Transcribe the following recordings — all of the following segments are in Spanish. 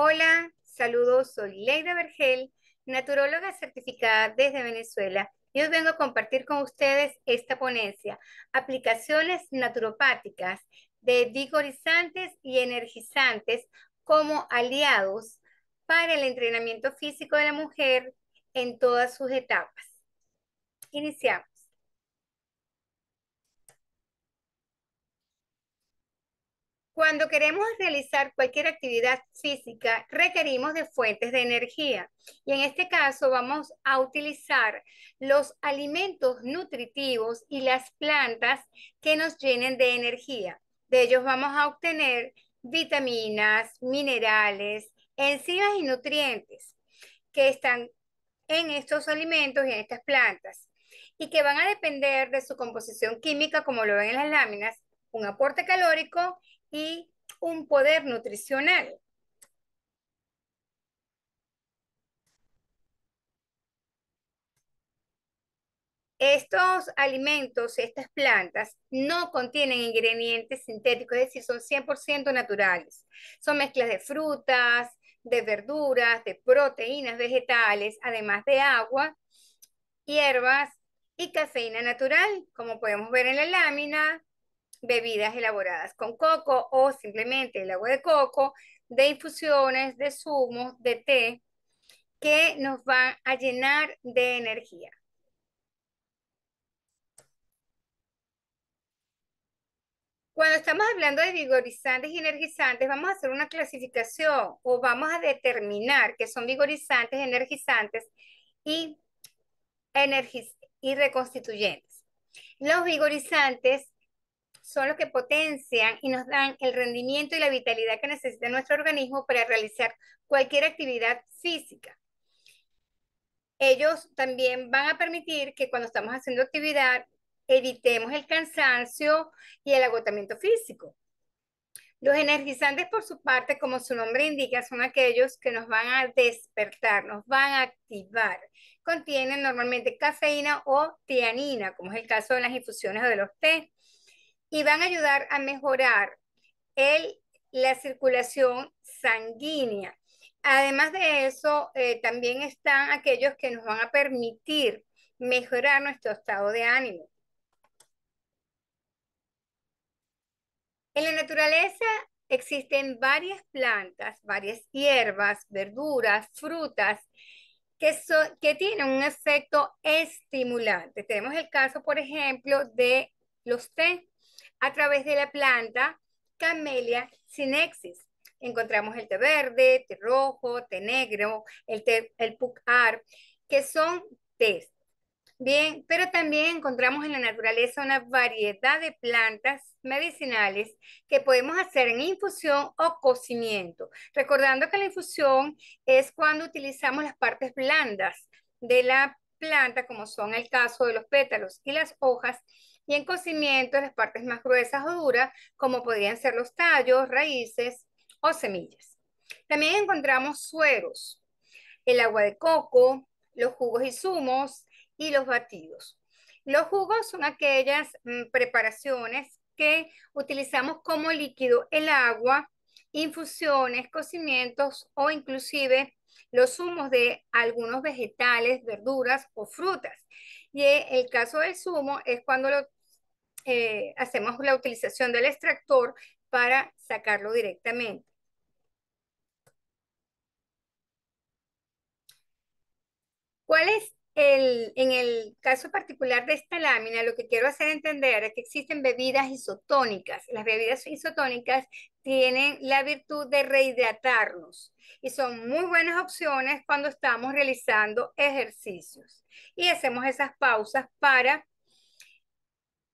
Hola, saludos, soy Leida Vergel, naturóloga certificada desde Venezuela. Y hoy vengo a compartir con ustedes esta ponencia, aplicaciones naturopáticas de vigorizantes y energizantes como aliados para el entrenamiento físico de la mujer en todas sus etapas. Iniciamos. Cuando queremos realizar cualquier actividad física, requerimos de fuentes de energía y en este caso vamos a utilizar los alimentos nutritivos y las plantas que nos llenen de energía. De ellos vamos a obtener vitaminas, minerales, enzimas y nutrientes que están en estos alimentos y en estas plantas y que van a depender de su composición química como lo ven en las láminas, un aporte calórico y un poder nutricional. Estos alimentos, estas plantas, no contienen ingredientes sintéticos, es decir, son 100% naturales. Son mezclas de frutas, de verduras, de proteínas vegetales, además de agua, hierbas y cafeína natural, como podemos ver en la lámina, bebidas elaboradas con coco o simplemente el agua de coco, de infusiones, de zumos, de té, que nos van a llenar de energía. Cuando estamos hablando de vigorizantes y energizantes, vamos a hacer una clasificación o vamos a determinar que son vigorizantes, energizantes y, y reconstituyentes. Los vigorizantes son los que potencian y nos dan el rendimiento y la vitalidad que necesita nuestro organismo para realizar cualquier actividad física. Ellos también van a permitir que cuando estamos haciendo actividad evitemos el cansancio y el agotamiento físico. Los energizantes, por su parte, como su nombre indica, son aquellos que nos van a despertar, nos van a activar. Contienen normalmente cafeína o tianina, como es el caso de las infusiones o de los té y van a ayudar a mejorar el, la circulación sanguínea. Además de eso, eh, también están aquellos que nos van a permitir mejorar nuestro estado de ánimo. En la naturaleza existen varias plantas, varias hierbas, verduras, frutas, que, que tienen un efecto estimulante. Tenemos el caso, por ejemplo, de los té a través de la planta camelia sinensis. Encontramos el té verde, té rojo, té negro, el té, el pucar, que son tés. Bien, pero también encontramos en la naturaleza una variedad de plantas medicinales que podemos hacer en infusión o cocimiento. Recordando que la infusión es cuando utilizamos las partes blandas de la planta, como son el caso de los pétalos y las hojas, y en cocimiento las partes más gruesas o duras, como podrían ser los tallos, raíces o semillas. También encontramos sueros, el agua de coco, los jugos y zumos y los batidos. Los jugos son aquellas mm, preparaciones que utilizamos como líquido el agua, infusiones, cocimientos o inclusive los zumos de algunos vegetales, verduras o frutas. Y el caso del zumo es cuando lo eh, hacemos la utilización del extractor para sacarlo directamente. ¿Cuál es el, en el caso particular de esta lámina, lo que quiero hacer entender es que existen bebidas isotónicas. Las bebidas isotónicas tienen la virtud de rehidratarnos y son muy buenas opciones cuando estamos realizando ejercicios. Y hacemos esas pausas para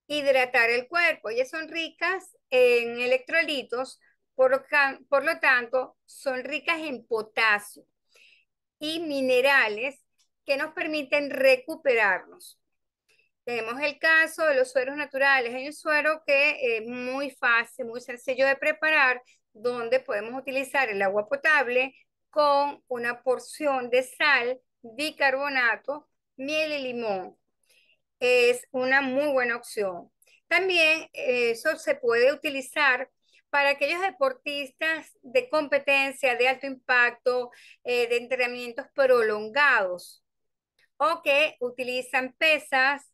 hidratar el cuerpo. Ellas son ricas en electrolitos, por lo, por lo tanto, son ricas en potasio y minerales que nos permiten recuperarnos. Tenemos el caso de los sueros naturales. Hay un suero que es muy fácil, muy sencillo de preparar, donde podemos utilizar el agua potable con una porción de sal, bicarbonato, miel y limón es una muy buena opción. También eh, eso se puede utilizar para aquellos deportistas de competencia, de alto impacto, eh, de entrenamientos prolongados o que utilizan pesas,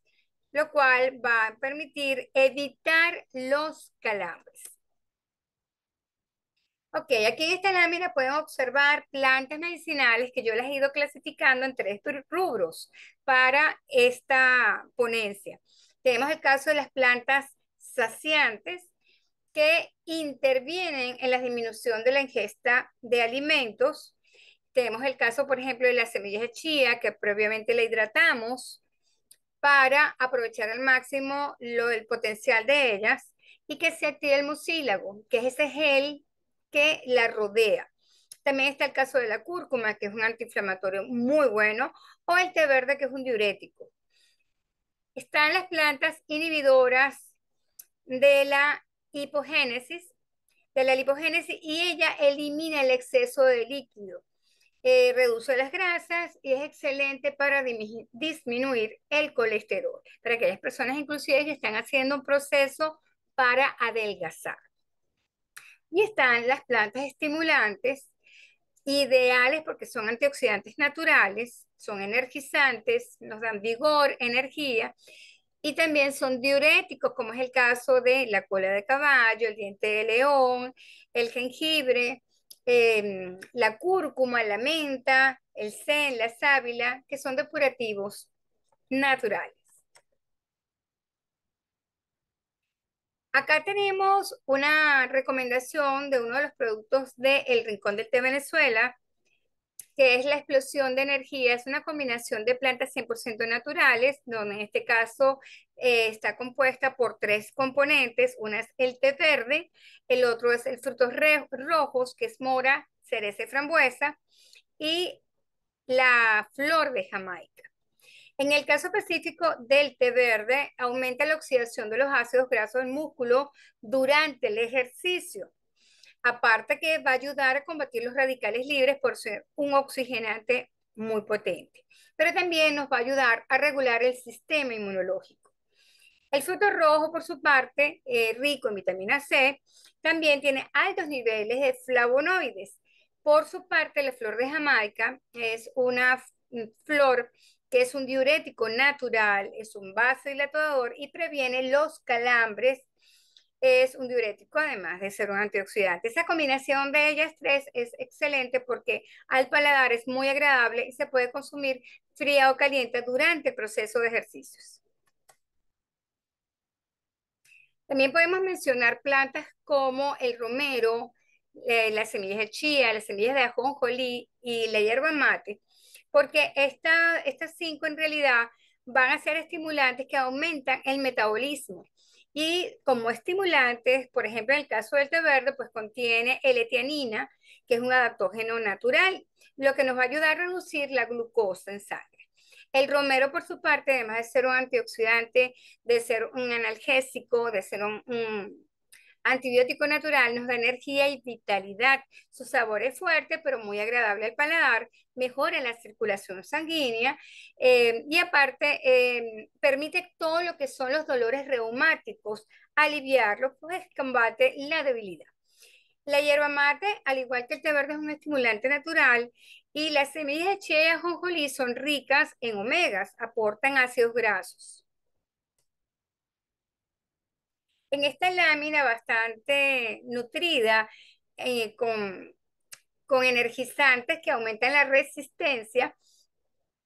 lo cual va a permitir evitar los calambres. Ok, aquí en esta lámina pueden observar plantas medicinales que yo las he ido clasificando en tres rubros para esta ponencia. Tenemos el caso de las plantas saciantes que intervienen en la disminución de la ingesta de alimentos. Tenemos el caso, por ejemplo, de las semillas de chía que previamente la hidratamos para aprovechar al máximo lo, el potencial de ellas y que se active el mucílago, que es ese gel que la rodea. También está el caso de la cúrcuma, que es un antiinflamatorio muy bueno, o el té verde, que es un diurético. Están las plantas inhibidoras de la hipogénesis, de la lipogénesis, y ella elimina el exceso de líquido, eh, reduce las grasas y es excelente para disminuir el colesterol, para aquellas personas inclusive que están haciendo un proceso para adelgazar. Y están las plantas estimulantes, ideales porque son antioxidantes naturales, son energizantes, nos dan vigor, energía, y también son diuréticos, como es el caso de la cola de caballo, el diente de león, el jengibre, em, la cúrcuma, la menta, el zen, la sábila, que son depurativos naturales. Acá tenemos una recomendación de uno de los productos de El Rincón del Té Venezuela, que es la explosión de energía. Es una combinación de plantas 100% naturales, donde en este caso eh, está compuesta por tres componentes. Una es el té verde, el otro es el frutos rojos, que es mora, cereza y frambuesa, y la flor de Jamaica. En el caso específico del té verde, aumenta la oxidación de los ácidos grasos del músculo durante el ejercicio. Aparte que va a ayudar a combatir los radicales libres por ser un oxigenante muy potente, pero también nos va a ayudar a regular el sistema inmunológico. El fruto rojo, por su parte, eh, rico en vitamina C, también tiene altos niveles de flavonoides. Por su parte, la flor de Jamaica es una mm, flor que es un diurético natural, es un vasodilatador y previene los calambres. Es un diurético además de ser un antioxidante. Esa combinación de ellas tres es excelente porque al paladar es muy agradable y se puede consumir fría o caliente durante el proceso de ejercicios. También podemos mencionar plantas como el romero, eh, las semillas de chía, las semillas de ajonjolí y la hierba mate, porque estas cinco en realidad van a ser estimulantes que aumentan el metabolismo. Y como estimulantes, por ejemplo, en el caso del té verde, pues contiene el etianina que es un adaptógeno natural, lo que nos va a ayudar a reducir la glucosa en sangre. El romero, por su parte, además de ser un antioxidante, de ser un analgésico, de ser un Antibiótico natural nos da energía y vitalidad. Su sabor es fuerte, pero muy agradable al paladar. Mejora la circulación sanguínea eh, y aparte em, permite todo lo que son los dolores reumáticos, aliviarlos, pues combate la debilidad. La hierba mate, al igual que el té verde, es un estimulante natural y las semillas de chea ajonjolí son ricas en omegas, aportan ácidos grasos. En esta lámina bastante nutrida, eh, con, energizantes que aumentan la resistencia,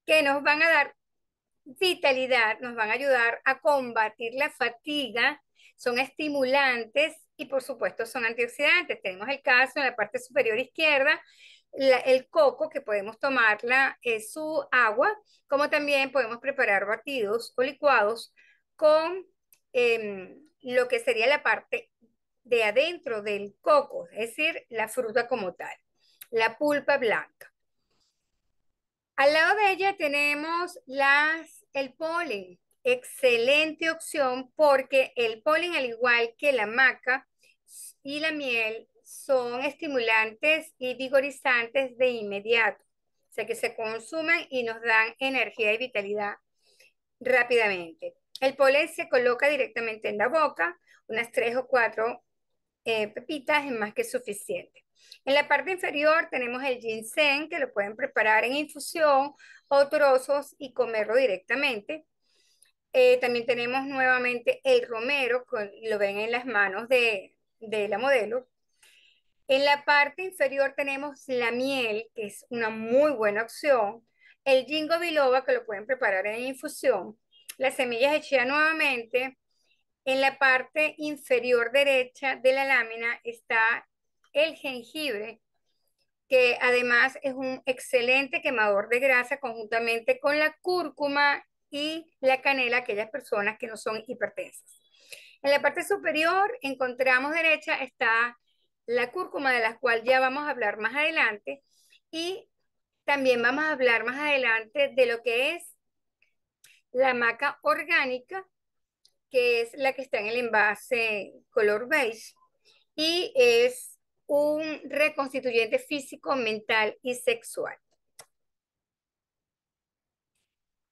que nos van a dar vitalidad, nos van a ayudar a combatir la fatiga, son estimulantes y por supuesto son antioxidantes. Tenemos el caso en la parte superior izquierda, el coco que podemos tomar es eh, su agua, como también podemos preparar batidos o licuados con em, lo que sería la parte de adentro del coco, es decir, la fruta como tal, la pulpa blanca. Al lado de ella tenemos las, el polen, excelente opción porque el polen, al igual que la maca y la miel, son estimulantes y vigorizantes de inmediato. O sea, que se consumen y nos dan energía y vitalidad rápidamente. El polen se coloca directamente en la boca, unas tres o cuatro eh, pepitas es más que suficiente. En la parte inferior tenemos el ginseng, que lo pueden preparar en infusión o trozos y comerlo directamente. Eh, también tenemos nuevamente el romero, lo ven en las manos de, la modelo, en la parte inferior tenemos la miel, que es una muy buena opción. El jingo biloba, que lo pueden preparar en infusión las semillas de nuevamente. En la parte inferior derecha de la lámina está el jengibre, que además es un excelente quemador de grasa conjuntamente con la cúrcuma y la canela, aquellas personas que no son hipertensas. En la parte superior encontramos derecha está la cúrcuma, de la cual ya vamos a hablar más adelante, y también vamos a hablar más adelante de lo que es la maca orgánica, que es la que está en el envase color beige, y es un reconstituyente físico, mental y sexual.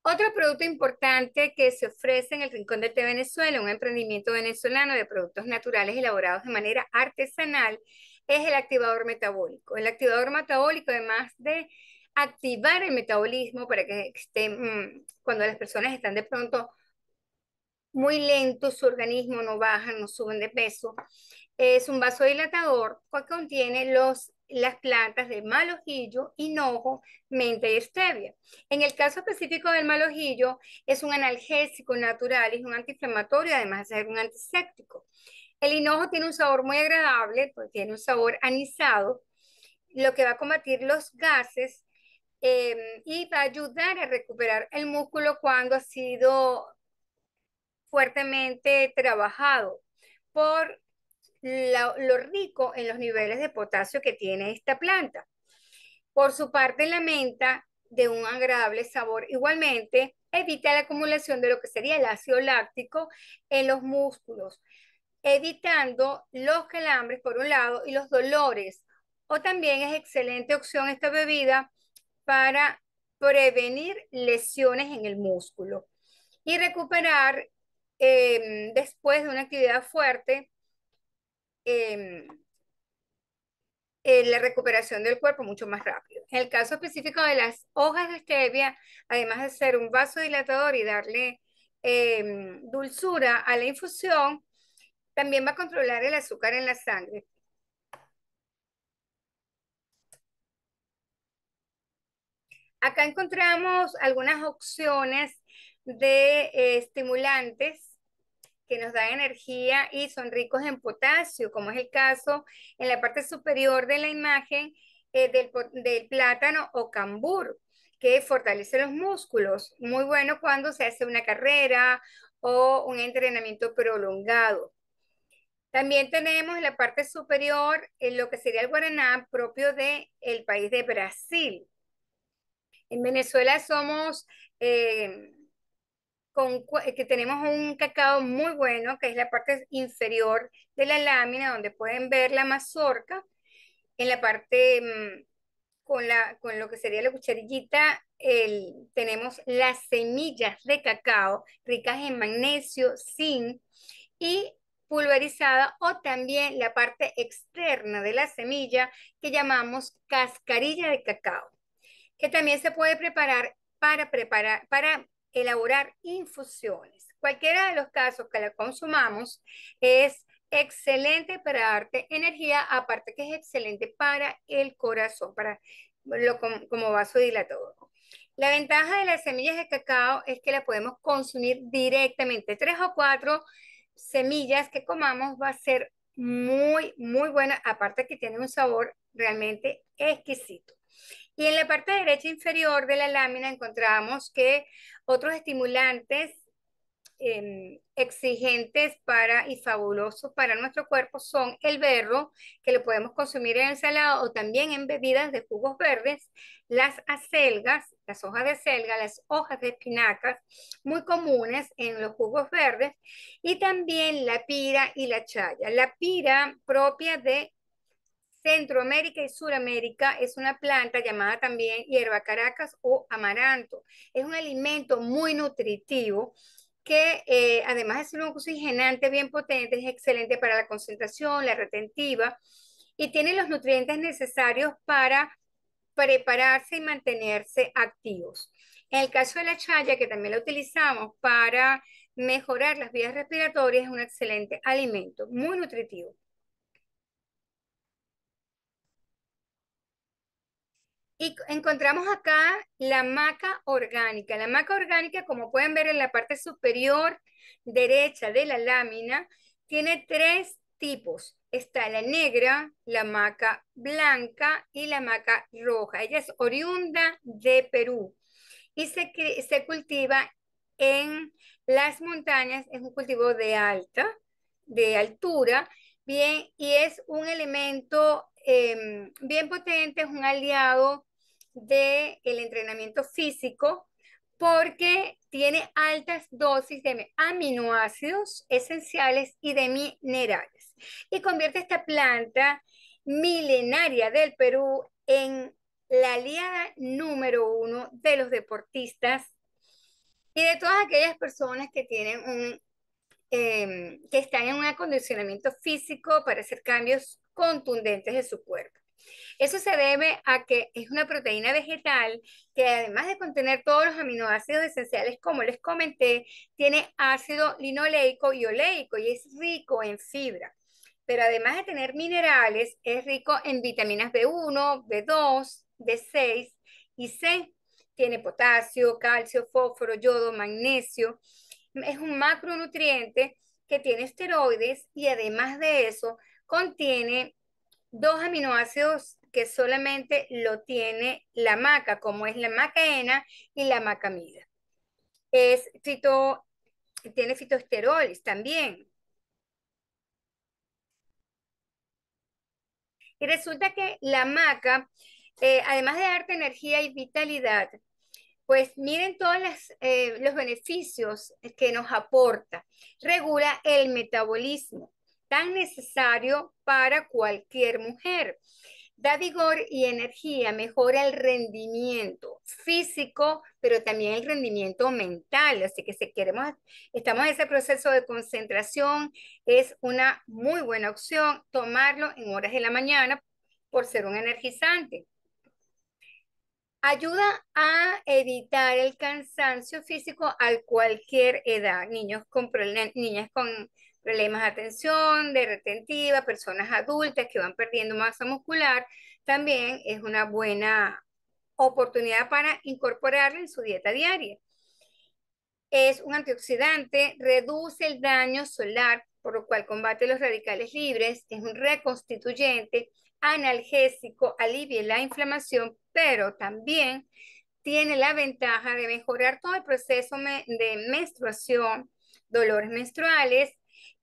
Otro producto importante que se ofrece en el Rincón del Té Venezuela, un emprendimiento venezolano de productos naturales elaborados de manera artesanal, es el activador metabólico. El activador metabólico, además de activar el metabolismo para que estén, mm, cuando las personas están de pronto muy lentos su organismo no baja, no suben de peso. Es un vasodilatador que contiene los, las plantas de malojillo, hinojo, menta y stevia. En el caso específico del malojillo, es un analgésico natural, es un antiinflamatorio, además de ser un antiséptico. El hinojo tiene un sabor muy agradable, porque tiene un sabor anisado, lo que va a combatir los gases Em, y va a ayudar a recuperar el músculo cuando ha sido fuertemente trabajado por lo, lo rico en los niveles de potasio que tiene esta planta. Por su parte, la menta, de un agradable sabor igualmente, evita la acumulación de lo que sería el ácido láctico en los músculos, evitando los calambres por un lado y los dolores. O también es excelente opción esta bebida para prevenir lesiones en el músculo y recuperar em, después de una actividad fuerte em, eh, la recuperación del cuerpo mucho más rápido. En el caso específico de las hojas de stevia, además de ser un vasodilatador y darle em, dulzura a la infusión, también va a controlar el azúcar en la sangre. Acá encontramos algunas opciones de eh, estimulantes que nos dan energía y son ricos en potasio, como es el caso en la parte superior de la imagen eh, del, plátano o cambur, que fortalece los músculos. Muy bueno cuando se hace una carrera o un entrenamiento prolongado. También tenemos en la parte superior eh, lo que sería el guaraná propio del país de Brasil en Venezuela somos, eh, con, eh, que tenemos un cacao muy bueno, que es la parte inferior de la lámina, donde pueden ver la mazorca, en la parte mm, con, la, con lo que sería la cucharillita, el, tenemos las semillas de cacao ricas en magnesio, zinc y pulverizada o también la parte externa de la semilla que llamamos cascarilla de cacao que también se puede preparar para, preparar, para elaborar infusiones. Cualquiera de los casos que la consumamos es excelente para darte energía, aparte que es excelente para el corazón, para lo, como, como vasodilatador. La ventaja de las semillas de cacao es que la podemos consumir directamente. Tres o cuatro semillas que comamos va a ser muy, muy buena, aparte que tiene un sabor realmente exquisito. Y en la parte derecha inferior de la lámina encontramos que otros estimulantes em, exigentes para y fabulosos para nuestro cuerpo son el berro, que lo podemos consumir en ensalada o también en bebidas de jugos verdes, las acelgas, las hojas de acelga, las hojas de espinacas, muy comunes en los jugos verdes, y también la pira y la chaya. La pira propia de Centroamérica y Suramérica es una planta llamada también hierba caracas o amaranto. Es un alimento muy nutritivo que eh, además de ser un oxigenante bien potente, es excelente para la concentración, la retentiva y tiene los nutrientes necesarios para prepararse y mantenerse activos. En el caso de la chaya, que también la utilizamos para mejorar las vías respiratorias, es un excelente alimento, muy nutritivo. Y encontramos acá la maca orgánica. La maca orgánica, como pueden ver en la parte superior derecha de la lámina, tiene tres tipos. Está la negra, la maca blanca y la maca roja. Ella es oriunda de Perú y se, cultiva en las montañas. Es un cultivo de alta, de altura, bien, y es un elemento em, bien potente, es un aliado del entrenamiento físico porque tiene altas dosis de aminoácidos esenciales y de minerales y convierte esta planta milenaria del Perú en la aliada número uno de los deportistas y de todas aquellas personas que tienen un em, que están en un acondicionamiento físico para hacer cambios contundentes de su cuerpo. Eso se debe a que es una proteína vegetal que además de contener todos los aminoácidos esenciales, como les comenté, tiene ácido linoleico y oleico y es rico en fibra. Pero además de tener minerales, es rico en vitaminas B1, B2, B6 y C. Tiene potasio, calcio, fósforo, yodo, magnesio. Es un macronutriente que tiene esteroides y además de eso contiene dos aminoácidos que solamente lo tiene la maca, como es la macaena y la macamida. Es fito, tiene fitoesteroles también. Y resulta que la maca, eh, además de darte energía y vitalidad, pues miren todos eh, los beneficios que nos aporta. Regula el metabolismo, tan necesario para cualquier mujer. Da vigor y energía, mejora el rendimiento físico, pero también el rendimiento mental. Así que si queremos, estamos en ese proceso de concentración, es una muy buena opción tomarlo en horas de la mañana por ser un energizante. Ayuda a evitar el cansancio físico a cualquier edad, niños con niñas con problemas de atención, de retentiva, personas adultas que van perdiendo masa muscular, también es una buena oportunidad para incorporarlo en su dieta diaria. Es un antioxidante, reduce el daño solar, por lo cual combate los radicales libres, es un reconstituyente, analgésico, alivia la inflamación, pero también tiene la ventaja de mejorar todo el proceso de menstruación, dolores menstruales,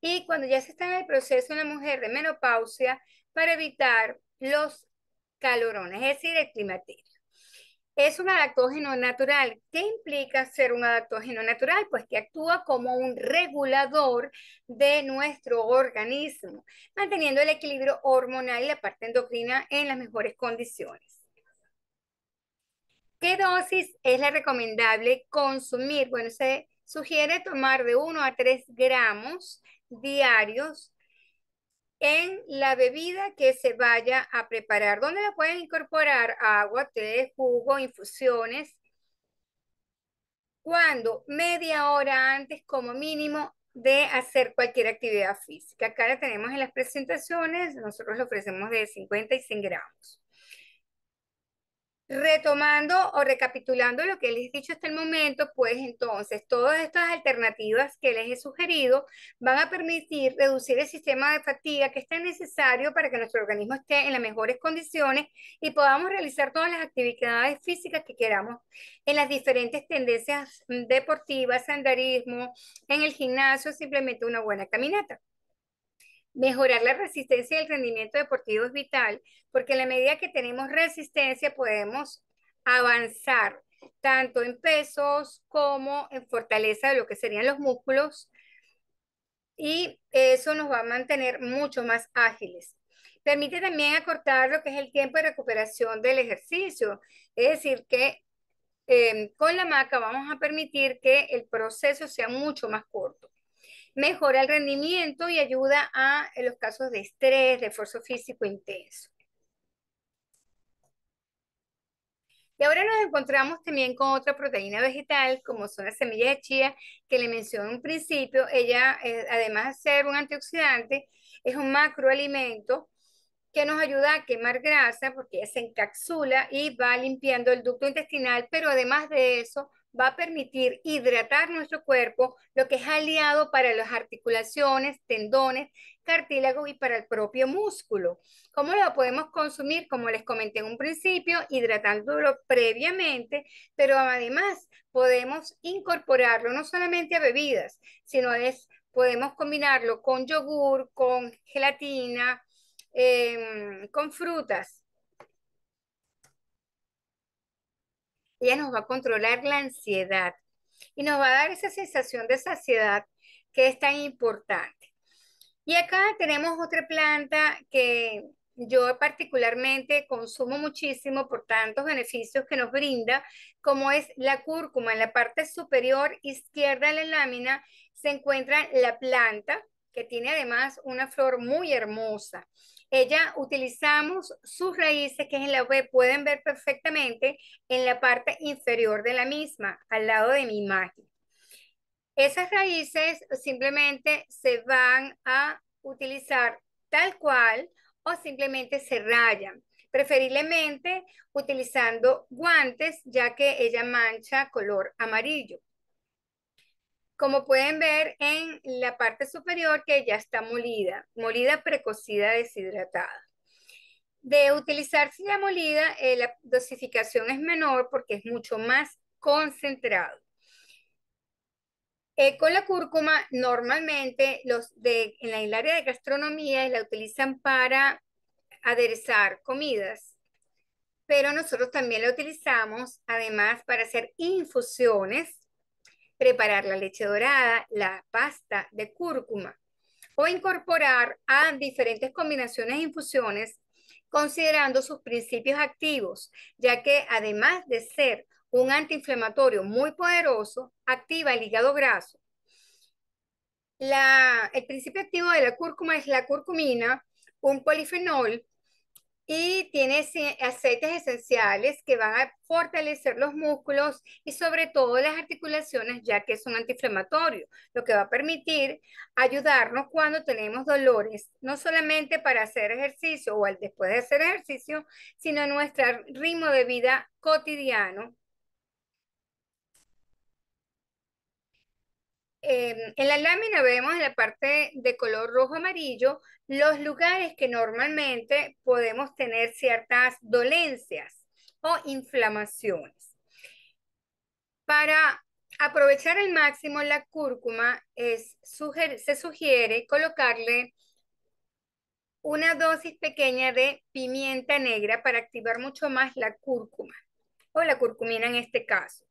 y cuando ya se está en el proceso en la mujer de menopausia para evitar los calorones, es decir, el climaterio. Es un adaptógeno natural. ¿Qué implica ser un adaptógeno natural? Pues que actúa como un regulador de nuestro organismo, manteniendo el equilibrio hormonal y la parte endocrina en las mejores condiciones. ¿Qué dosis es la recomendable consumir? Bueno, se Sugiere tomar de 1 a 3 gramos diarios en la bebida que se vaya a preparar. ¿Dónde la pueden incorporar? Agua, té, jugo, infusiones. Cuando media hora antes como mínimo de hacer cualquier actividad física. Acá la tenemos en las presentaciones, nosotros ofrecemos de 50 y 100 gramos. Retomando o recapitulando lo que les he dicho hasta el momento, pues entonces todas estas alternativas que les he sugerido van a permitir reducir el sistema de fatiga que es necesario para que nuestro organismo esté en las mejores condiciones y podamos realizar todas las actividades físicas que queramos en las diferentes tendencias mm, deportivas, senderismo, en el gimnasio, simplemente una buena caminata. Mejorar la resistencia y el rendimiento deportivo es vital porque en la medida que tenemos resistencia podemos avanzar tanto en pesos como en fortaleza de lo que serían los músculos y eso nos va a mantener mucho más ágiles. Permite también acortar lo que es el tiempo de recuperación del ejercicio, es decir, que eh, con la maca vamos a permitir que el proceso sea mucho más corto mejora el rendimiento y ayuda a los casos de estrés, de esfuerzo físico intenso. Y ahora nos encontramos también con otra proteína vegetal, como son las semillas de chía, que le mencioné en un principio. Ella, eh, además de ser un antioxidante, es un macroalimento que nos ayuda a quemar grasa porque ella se encapsula y va limpiando el ducto intestinal, pero además de eso va a permitir hidratar nuestro cuerpo, lo que es aliado para las articulaciones, tendones, cartílago y para el propio músculo. ¿Cómo lo podemos consumir? Como les comenté en un principio, hidratándolo previamente, pero además podemos incorporarlo no solamente a bebidas, sino es, podemos combinarlo con yogur, con gelatina, em, con frutas Ella nos va a controlar la ansiedad y nos va a dar esa sensación de saciedad que es tan importante. Y acá tenemos otra planta que yo particularmente consumo muchísimo por tantos beneficios que nos brinda, como es la cúrcuma. En la parte superior izquierda de la lámina se encuentra la planta, que tiene además una flor muy hermosa. Ella utilizamos sus raíces, que en la web pueden ver perfectamente en la parte inferior de la misma, al lado de mi imagen. Esas raíces simplemente se van a utilizar tal cual o simplemente se rayan preferiblemente utilizando guantes ya que ella mancha color amarillo. Como pueden ver en la parte superior que ya está molida, molida precocida deshidratada. De utilizarse la molida, eh, la dosificación es menor porque es mucho más concentrado. Eh, con la cúrcuma, normalmente los de, en el área de gastronomía la utilizan para aderezar comidas, pero nosotros también la utilizamos además para hacer infusiones preparar la leche dorada, la pasta de cúrcuma o incorporar a diferentes combinaciones e infusiones considerando sus principios activos, ya que además de ser un antiinflamatorio muy poderoso, activa el hígado graso. La, el principio activo de la cúrcuma es la curcumina, un polifenol y tiene aceites esenciales que van a fortalecer los músculos y sobre todo las articulaciones ya que son un antiinflamatorio, lo que va a permitir ayudarnos cuando tenemos dolores, no solamente para hacer ejercicio o al después de hacer ejercicio, sino nuestro ritmo de vida cotidiano Em, en la lámina vemos en la parte de color rojo-amarillo los lugares que normalmente podemos tener ciertas dolencias o inflamaciones. Para aprovechar al máximo la cúrcuma, es, se sugiere colocarle una dosis pequeña de pimienta negra para activar mucho más la cúrcuma o la curcumina en este caso.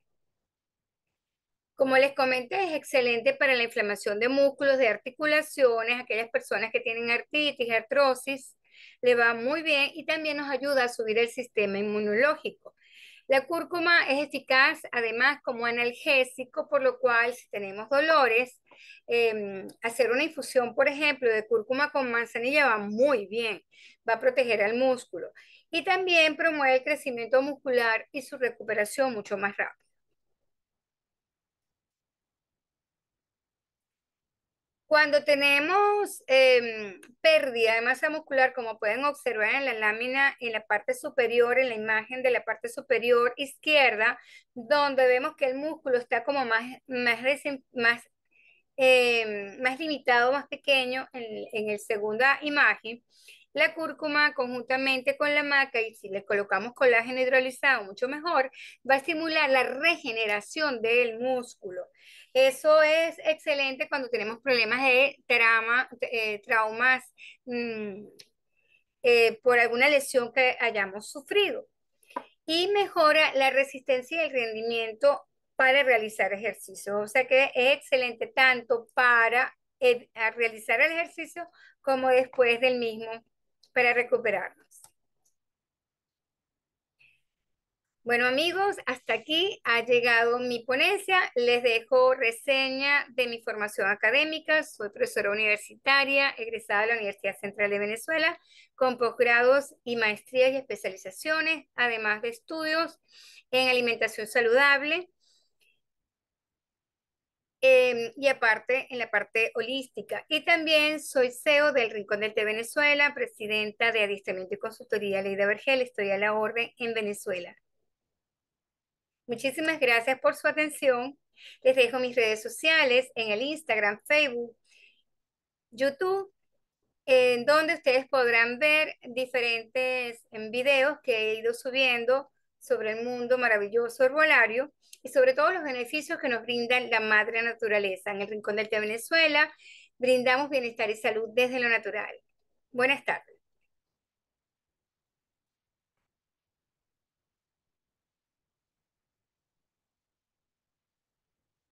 Como les comenté, es excelente para la inflamación de músculos, de articulaciones, aquellas personas que tienen artritis, artrosis, le va muy bien y también nos ayuda a subir el sistema inmunológico. La cúrcuma es eficaz además como analgésico, por lo cual si tenemos dolores, em, hacer una infusión, por ejemplo, de cúrcuma con manzanilla va muy bien, va a proteger al músculo y también promueve el crecimiento muscular y su recuperación mucho más rápido. Cuando tenemos em, pérdida de masa muscular, como pueden observar en la lámina, en la parte superior, en la imagen de la parte superior izquierda, donde vemos que el músculo está como más, más, em, más limitado, más pequeño en, en la segunda imagen, la cúrcuma conjuntamente con la maca y si le colocamos colágeno hidrolizado mucho mejor, va a estimular la regeneración del músculo. Eso es excelente cuando tenemos problemas de trauma, eh, traumas mm, eh, por alguna lesión que hayamos sufrido. Y mejora la resistencia y el rendimiento para realizar ejercicio. O sea que es excelente tanto para eh, realizar el ejercicio como después del mismo para recuperarnos. Bueno amigos, hasta aquí ha llegado mi ponencia. Les dejo reseña de mi formación académica. Soy profesora universitaria, egresada de la Universidad Central de Venezuela, con posgrados y maestrías y especializaciones, además de estudios en alimentación saludable, Em, y aparte en la parte holística. Y también soy CEO del Rincón del Té Venezuela, presidenta de Adiestramiento y Consultoría Leida Vergel, estoy a la orden en Venezuela. Muchísimas gracias por su atención. Les dejo mis redes sociales en el Instagram, Facebook, YouTube, en donde ustedes podrán ver diferentes videos que he ido subiendo sobre el mundo maravilloso herbolario y sobre todo los beneficios que nos brinda la madre naturaleza. En el Rincón del Té Venezuela brindamos bienestar y salud desde lo natural. Buenas tardes.